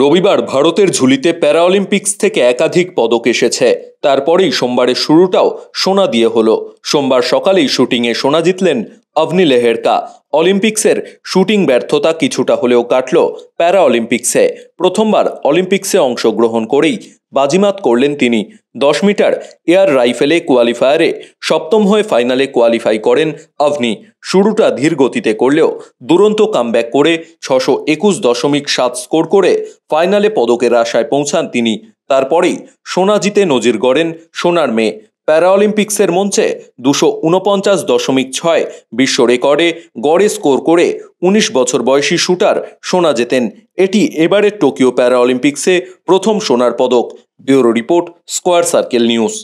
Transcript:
রবিবার ভারতের ঝুলিতে প্যারাঅলিম্পিক্স থেকে একাধিক পদক এসেছে তারপরেই সোমবারের শুরুটাও সোনা দিয়ে হলো সোমবার সকালেই শুটিংয়ে সোনা জিতলেন অবনি লেহেরকা অলিম্পিক্সের শুটিং ব্যর্থতা কিছুটা হলেও কাটল প্যারা অলিম্পিক্সে প্রথমবার অলিম্পিক্সে অংশগ্রহণ করেই বাজিমাত করলেন তিনি দশ মিটার এয়ার রাইফেলে কোয়ালিফায়ারে সপ্তম হয়ে ফাইনালে কোয়ালিফাই করেন অভনি শুরুটা ধীর গতিতে করলেও দুরন্ত কামব্যাক করে ছশো একুশ দশমিক সাত স্কোর করে ফাইনালে পদকের আশায় পৌঁছান তিনি তারপরেই সোনা জিতে নজির গড়েন সোনার মেয়ে প্যারাঅলিম্পিক্সের মঞ্চে দুশো উনপঞ্চাশ দশমিক ছয় বিশ্ব রেকর্ডে গড়ে স্কোর করে ১৯ বছর বয়সী শুটার সোনা জেতেন এটি এবারের টোকিও প্যারাঅলিম্পিক্সে প্রথম সোনার পদক bureau report square circle news